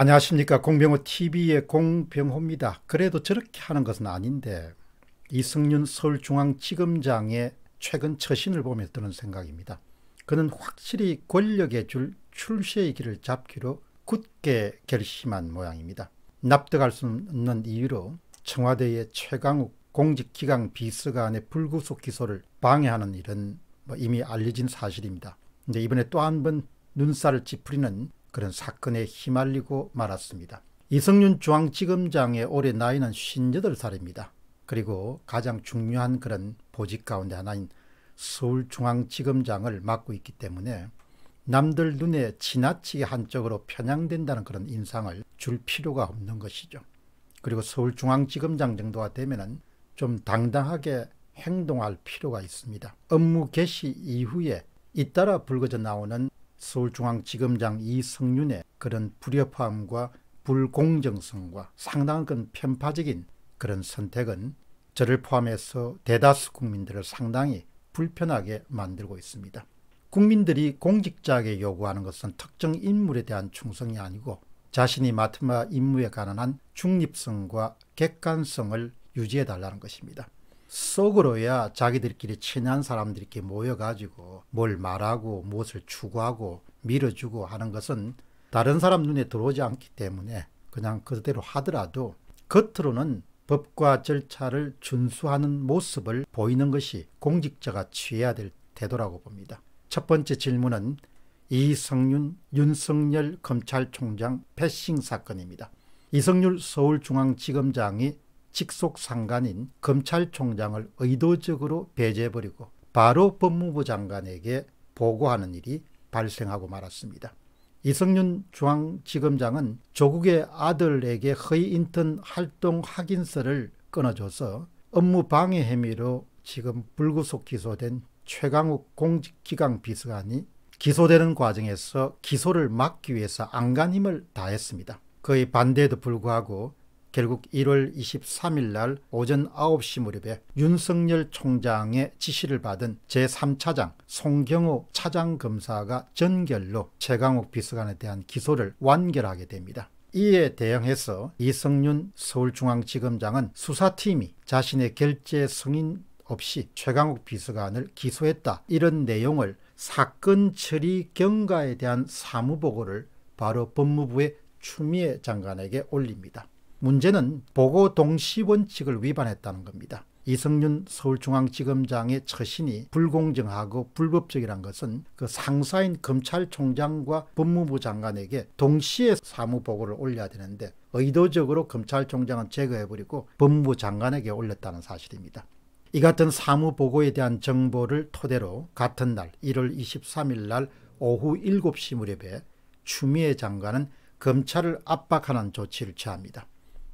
안녕하십니까 공병호 TV의 공병호입니다. 그래도 저렇게 하는 것은 아닌데 이승윤 서울중앙지검장의 최근 처신을 보며 드는 생각입니다. 그는 확실히 권력의 줄 출세의 길을 잡기로 굳게 결심한 모양입니다. 납득할 수 없는 이유로 청와대의 최강욱 공직기강 비서관의 불구속 기소를 방해하는 일은 뭐 이미 알려진 사실입니다. 근데 이번에 또 한 번 눈살을 찌푸리는 그런 사건에 휘말리고 말았습니다. 이성윤 중앙지검장의 올해 나이는 58살입니다. 그리고 가장 중요한 그런 보직 가운데 하나인 서울중앙지검장을 맡고 있기 때문에 남들 눈에 지나치게 한쪽으로 편향된다는 그런 인상을 줄 필요가 없는 것이죠. 그리고 서울중앙지검장 정도가 되면 좀 당당하게 행동할 필요가 있습니다. 업무 개시 이후에 잇따라 불거져 나오는 서울중앙지검장 이성윤의 그런 불협화음과 불공정성과 상당한 편파적인 그런 선택은 저를 포함해서 대다수 국민들을 상당히 불편하게 만들고 있습니다. 국민들이 공직자에게 요구하는 것은 특정 인물에 대한 충성이 아니고 자신이 맡은 바 임무에 관한 한 중립성과 객관성을 유지해 달라는 것입니다. 속으로야 자기들끼리 친한 사람들끼리 모여가지고 뭘 말하고 무엇을 추구하고 밀어주고 하는 것은 다른 사람 눈에 들어오지 않기 때문에 그냥 그대로 하더라도 겉으로는 법과 절차를 준수하는 모습을 보이는 것이 공직자가 취해야 될 태도라고 봅니다. 첫 번째 질문은 이성윤, 윤석열 검찰총장 패싱 사건입니다. 이성률 서울중앙지검장이 직속 상관인 검찰총장을 의도적으로 배제해버리고 바로 법무부 장관에게 보고하는 일이 발생하고 말았습니다. 이성윤 중앙지검장은 조국의 아들에게 허위 인턴 활동 확인서를 끊어줘서 업무 방해 혐의로 지금 불구속 기소된 최강욱 공직기강 비서관이 기소되는 과정에서 기소를 막기 위해서 안간힘을 다했습니다. 그의 반대에도 불구하고 결국 1월 23일 날 오전 9시 무렵에 윤석열 총장의 지시를 받은 제3차장 송경호 차장검사가 전결로 최강욱 비서관에 대한 기소를 완결하게 됩니다. 이에 대응해서 이성윤 서울중앙지검장은 수사팀이 자신의 결재 승인 없이 최강욱 비서관을 기소했다 이런 내용을 사건 처리 경과에 대한 사무보고를 바로 법무부의 추미애 장관에게 올립니다. 문제는 보고 동시 원칙을 위반했다는 겁니다. 이성윤 서울중앙지검장의 처신이 불공정하고 불법적이란 것은 그 상사인 검찰총장과 법무부 장관에게 동시에 사무보고를 올려야 되는데 의도적으로 검찰총장은 제거해버리고 법무부 장관에게 올렸다는 사실입니다. 이 같은 사무보고에 대한 정보를 토대로 같은 날 1월 23일 날 오후 7시 무렵에 추미애 장관은 검찰을 압박하는 조치를 취합니다.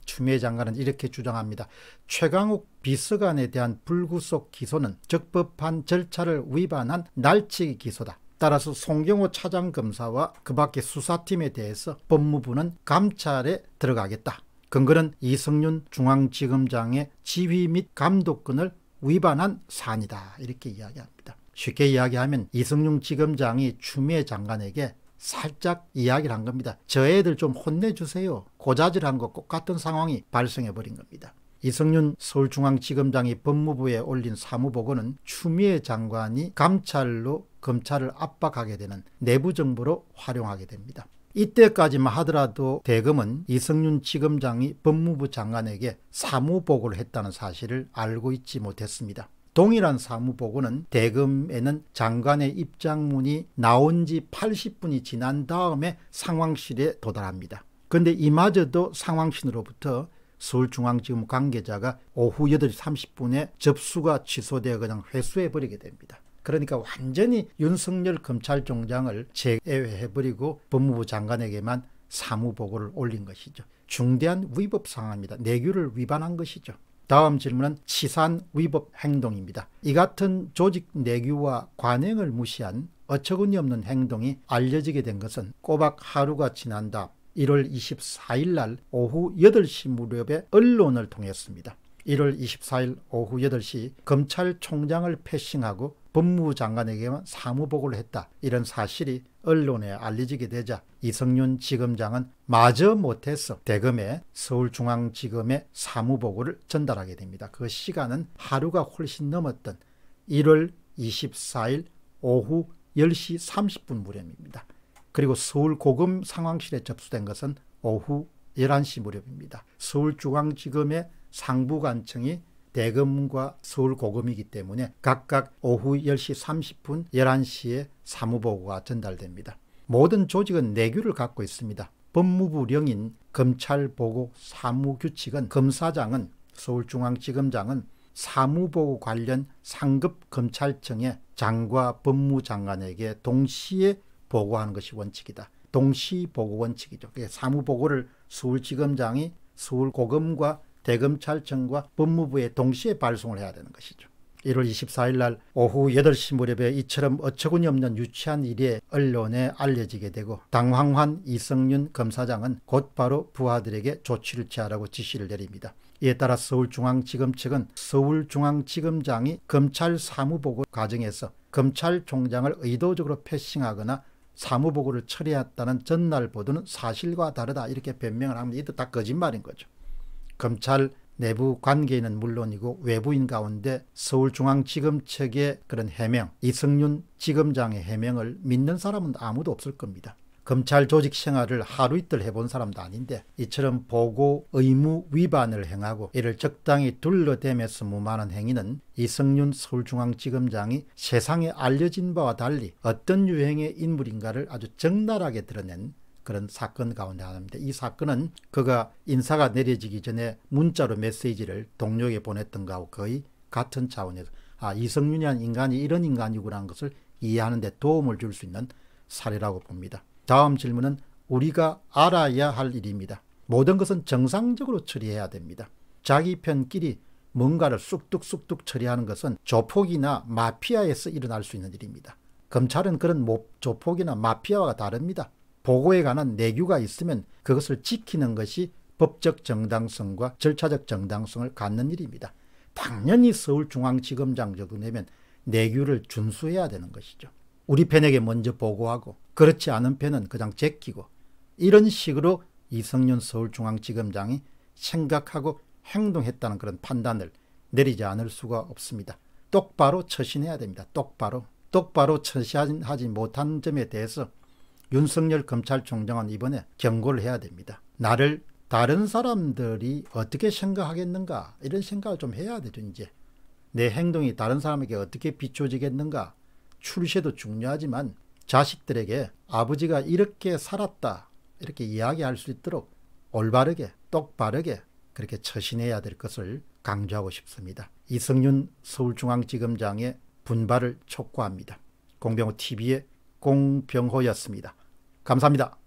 추미애 장관은 이렇게 주장합니다. 최강욱 비서관에 대한 불구속 기소는 적법한 절차를 위반한 날치기 기소다. 따라서 송경호 차장검사와 그 밖의 수사팀에 대해서 법무부는 감찰에 들어가겠다. 근거는 이성윤 중앙지검장의 지휘 및 감독권을 위반한 사안이다. 이렇게 이야기합니다. 쉽게 이야기하면 이성윤 지검장이 추미애 장관에게 살짝 이야기를 한 겁니다. 저 애들 좀 혼내주세요. 고자질한 것 똑같은 상황이 발생해버린 겁니다. 이성윤 서울중앙지검장이 법무부에 올린 사무보고는 추미애 장관이 감찰로 검찰을 압박하게 되는 내부정보로 활용하게 됩니다. 이때까지만 하더라도 대검은 이성윤 지검장이 법무부 장관에게 사무보고를 했다는 사실을 알고 있지 못했습니다. 동일한 사무보고는 대금에는 장관의 입장문이 나온 지 80분이 지난 다음에 상황실에 도달합니다. 그런데 이마저도 상황실로부터 으 서울중앙지검 관계자가 오후 8시 30분에 접수가 취소되어 그냥 회수해버리게 됩니다. 그러니까 완전히 윤석열 검찰총장을 제외해버리고 법무부 장관에게만 사무보고를 올린 것이죠. 중대한 위법 상황입니다. 내규를 위반한 것이죠. 다음 질문은 치산 위법 행동입니다. 이 같은 조직 내규와 관행을 무시한 어처구니없는 행동이 알려지게 된 것은 꼬박 하루가 지난 다 1월 24일 날 오후 8시 무렵에 언론을 통했습니다. 1월 24일 오후 8시 검찰총장을 패싱하고 법무장관에게만 사무복을 했다. 이런 사실이 언론에 알려지게 되자 이성윤 지검장은 마저 못해서 대검에 서울중앙지검에 사무보고를 전달하게 됩니다. 그 시간은 하루가 훨씬 넘었던 1월 24일 오후 10시 30분 무렵입니다. 그리고 서울 고검 상황실에 접수된 것은 오후 11시 무렵입니다. 서울중앙지검의 상부관청이 대검과 서울고검이기 때문에 각각 오후 10시 30분, 11시에 사무보고가 전달됩니다. 모든 조직은 내규를 갖고 있습니다. 법무부령인 검찰보고 사무규칙은 검사장은 서울중앙지검장은 사무보고 관련 상급 검찰청의 장과 법무장관에게 동시에 보고하는 것이 원칙이다. 동시보고 원칙이죠. 사무보고를 서울지검장이 서울고검과 대검찰청과 법무부에 동시에 발송을 해야 되는 것이죠. 1월 24일 날 오후 8시 무렵에 이처럼 어처구니 없는 유치한 일이 언론에 알려지게 되고 당황한 이성윤 검사장은 곧바로 부하들에게 조치를 취하라고 지시를 내립니다. 이에 따라 서울중앙지검 측은 서울중앙지검장이 검찰 사무보고 과정에서 검찰총장을 의도적으로 패싱하거나 사무보고를 처리했다는 전날 보도는 사실과 다르다 이렇게 변명을 합니다. 이도 다 거짓말인 거죠. 검찰 내부 관계인은 물론이고 외부인 가운데 서울중앙지검 측의 그런 해명, 이승윤 지검장의 해명을 믿는 사람은 아무도 없을 겁니다. 검찰 조직 생활을 하루 이틀 해본 사람도 아닌데 이처럼 보고 의무 위반을 행하고 이를 적당히 둘러대면서 무만는 행위는 이성윤 서울중앙지검장이 세상에 알려진 바와 달리 어떤 유행의 인물인가를 아주 적나라하게 드러낸 그런 사건 가운데 하나입니다. 이 사건은 그가 인사가 내려지기 전에 문자로 메시지를 동료에게 보냈던 거하고 거의 같은 차원에서 아 이성윤이란 인간이 이런 인간이구라는 것을 이해하는 데 도움을 줄 수 있는 사례라고 봅니다. 다음 질문은 우리가 알아야 할 일입니다. 모든 것은 정상적으로 처리해야 됩니다. 자기 편끼리 뭔가를 쑥뚝쑥뚝 처리하는 것은 조폭이나 마피아에서 일어날 수 있는 일입니다. 검찰은 그런 조폭이나 마피아와 다릅니다. 보고에 관한 내규가 있으면 그것을 지키는 것이 법적 정당성과 절차적 정당성을 갖는 일입니다. 당연히 서울중앙지검장 적도내면 내규를 준수해야 되는 것이죠. 우리 편에게 먼저 보고하고 그렇지 않은 편은 그냥 제끼고 이런 식으로 이성윤 서울중앙지검장이 생각하고 행동했다는 그런 판단을 내리지 않을 수가 없습니다. 똑바로 처신해야 됩니다. 똑바로. 똑바로 처신하지 못한 점에 대해서 윤석열 검찰총장은 이번에 경고를 해야 됩니다. 나를 다른 사람들이 어떻게 생각하겠는가 이런 생각을 좀 해야 되죠 이제. 내 행동이 다른 사람에게 어떻게 비춰지겠는가 출세도 중요하지만 자식들에게 아버지가 이렇게 살았다 이렇게 이야기할 수 있도록 올바르게 똑바르게 그렇게 처신해야 될 것을 강조하고 싶습니다. 이성윤 서울중앙지검장의 분발을 촉구합니다. 공병호 TV의 공병호였습니다. 감사합니다.